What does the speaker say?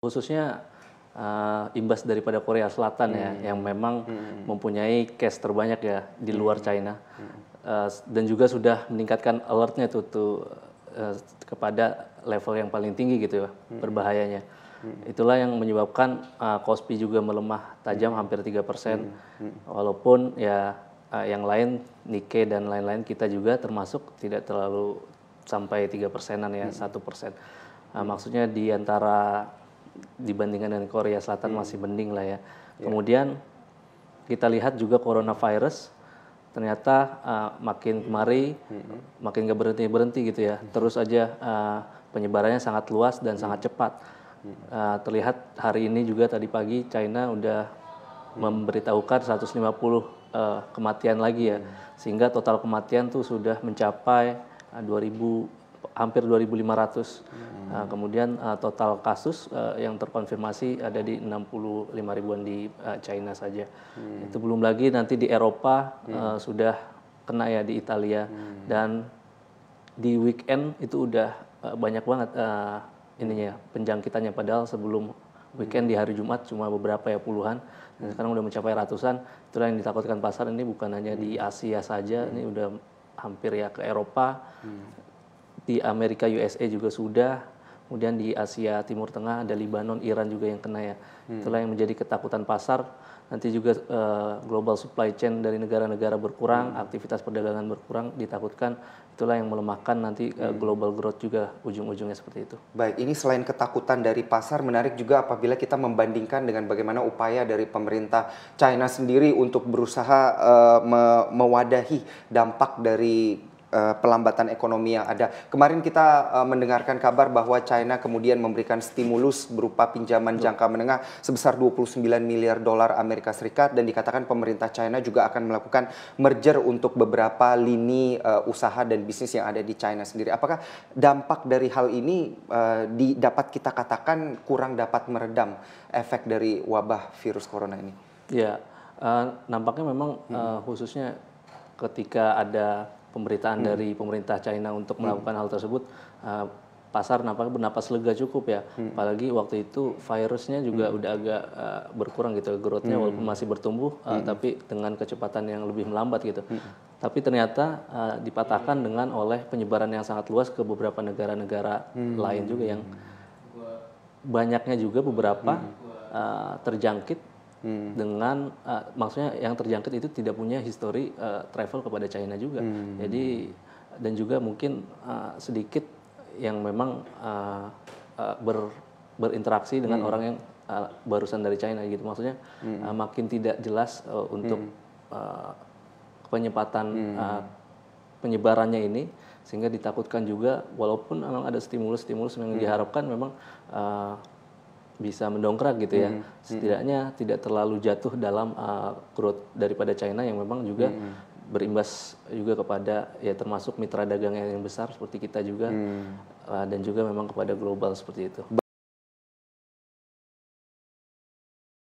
khususnya uh, imbas daripada Korea Selatan ya, hmm. ya yang memang hmm. mempunyai case terbanyak ya di luar hmm. China hmm. Uh, dan juga sudah meningkatkan alertnya tuh, tuh uh, kepada level yang paling tinggi gitu ya hmm. berbahayanya hmm. itulah yang menyebabkan uh, Kospi juga melemah tajam hmm. hampir tiga persen hmm. hmm. walaupun ya uh, yang lain Nikkei dan lain-lain kita juga termasuk tidak terlalu sampai tiga persenan ya hmm. satu hmm. persen uh, maksudnya di antara dibandingkan dengan Korea Selatan hmm. masih mending lah ya. Yeah. Kemudian kita lihat juga coronavirus ternyata uh, makin hmm. kemari hmm. makin gak berhenti berhenti gitu ya. Hmm. Terus aja uh, penyebarannya sangat luas dan hmm. sangat cepat. Uh, terlihat hari ini juga tadi pagi China udah hmm. memberitahukan 150 uh, kematian lagi ya. Hmm. Sehingga total kematian tuh sudah mencapai uh, 2000 hampir 2.500. Uh, nah, kemudian uh, total kasus uh, yang terkonfirmasi ada di 65 ribuan di uh, China saja. Hmm. Itu belum lagi nanti di Eropa hmm. uh, sudah kena ya di Italia hmm. dan di weekend itu udah uh, banyak banget uh, ininya ya, penjangkitannya padahal sebelum hmm. weekend di hari Jumat cuma beberapa ya puluhan dan hmm. sekarang udah mencapai ratusan. Itulah yang ditakutkan pasar ini bukan hanya di hmm. Asia saja, hmm. ini udah hampir ya ke Eropa, hmm di Amerika USA juga sudah kemudian di Asia Timur Tengah ada Lebanon, Iran juga yang kena ya. Hmm. Itulah yang menjadi ketakutan pasar. Nanti juga uh, global supply chain dari negara-negara berkurang, hmm. aktivitas perdagangan berkurang, ditakutkan itulah yang melemahkan nanti uh, global growth juga ujung-ujungnya seperti itu. Baik, ini selain ketakutan dari pasar, menarik juga apabila kita membandingkan dengan bagaimana upaya dari pemerintah China sendiri untuk berusaha uh, me mewadahi dampak dari Eh, pelambatan ekonomi yang ada. Kemarin kita eh, mendengarkan kabar bahwa China kemudian memberikan stimulus berupa pinjaman jangka menengah sebesar 29 miliar dolar Amerika Serikat dan dikatakan pemerintah China juga akan melakukan merger untuk beberapa lini eh, usaha dan bisnis yang ada di China sendiri. Apakah dampak dari hal ini dapat kita katakan kurang dapat meredam efek dari wabah virus corona ini? Ya, nampaknya memang hmm. khususnya ketika ada pemberitaan hmm. dari pemerintah China untuk hmm. melakukan hal tersebut uh, pasar nampaknya bernapas lega cukup ya hmm. apalagi waktu itu virusnya juga hmm. udah agak uh, berkurang gitu growthnya hmm. walaupun masih bertumbuh uh, hmm. tapi dengan kecepatan yang lebih melambat gitu hmm. tapi ternyata uh, dipatahkan hmm. dengan oleh penyebaran yang sangat luas ke beberapa negara-negara hmm. lain juga yang hmm. banyaknya juga beberapa hmm. uh, terjangkit hmm. dengan uh, maksudnya yang terjangkit itu tidak punya histori uh, eh, travel kepada China juga. Hmm. Jadi dan juga mungkin uh, sedikit yang memang uh, uh, ber, berinteraksi dengan hmm. orang yang uh, barusan dari China gitu. Maksudnya hmm. uh, makin tidak jelas uh, untuk hmm. uh, penyempatan hmm. uh, penyebarannya ini sehingga ditakutkan juga walaupun memang ada stimulus-stimulus yang hmm. diharapkan memang uh, bisa mendongkrak gitu ya. Mm -hmm. Setidaknya tidak terlalu jatuh dalam uh, growth daripada China yang memang juga mm -hmm. berimbas juga kepada ya termasuk mitra dagang yang besar seperti kita juga mm. uh, dan juga memang kepada global seperti itu.